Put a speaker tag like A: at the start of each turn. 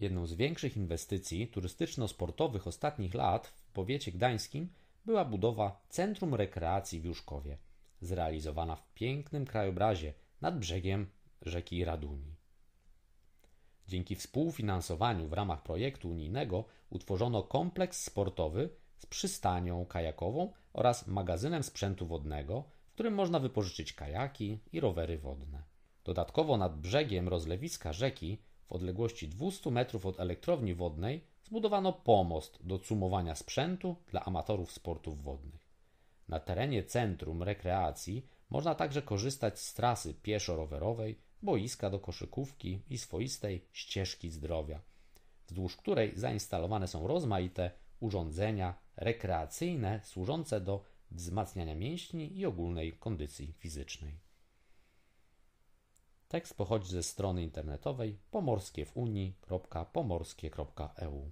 A: Jedną z większych inwestycji turystyczno-sportowych ostatnich lat w powiecie gdańskim była budowa Centrum Rekreacji w Juszkowie, zrealizowana w pięknym krajobrazie nad brzegiem rzeki Raduni. Dzięki współfinansowaniu w ramach projektu unijnego utworzono kompleks sportowy z przystanią kajakową oraz magazynem sprzętu wodnego, w którym można wypożyczyć kajaki i rowery wodne. Dodatkowo nad brzegiem rozlewiska rzeki w odległości 200 metrów od elektrowni wodnej zbudowano pomost do cumowania sprzętu dla amatorów sportów wodnych. Na terenie centrum rekreacji można także korzystać z trasy pieszo-rowerowej, boiska do koszykówki i swoistej ścieżki zdrowia, wzdłuż której zainstalowane są rozmaite urządzenia rekreacyjne służące do wzmacniania mięśni i ogólnej kondycji fizycznej. Tekst pochodzi ze strony internetowej pomorskiewunii.pomorskie.eu.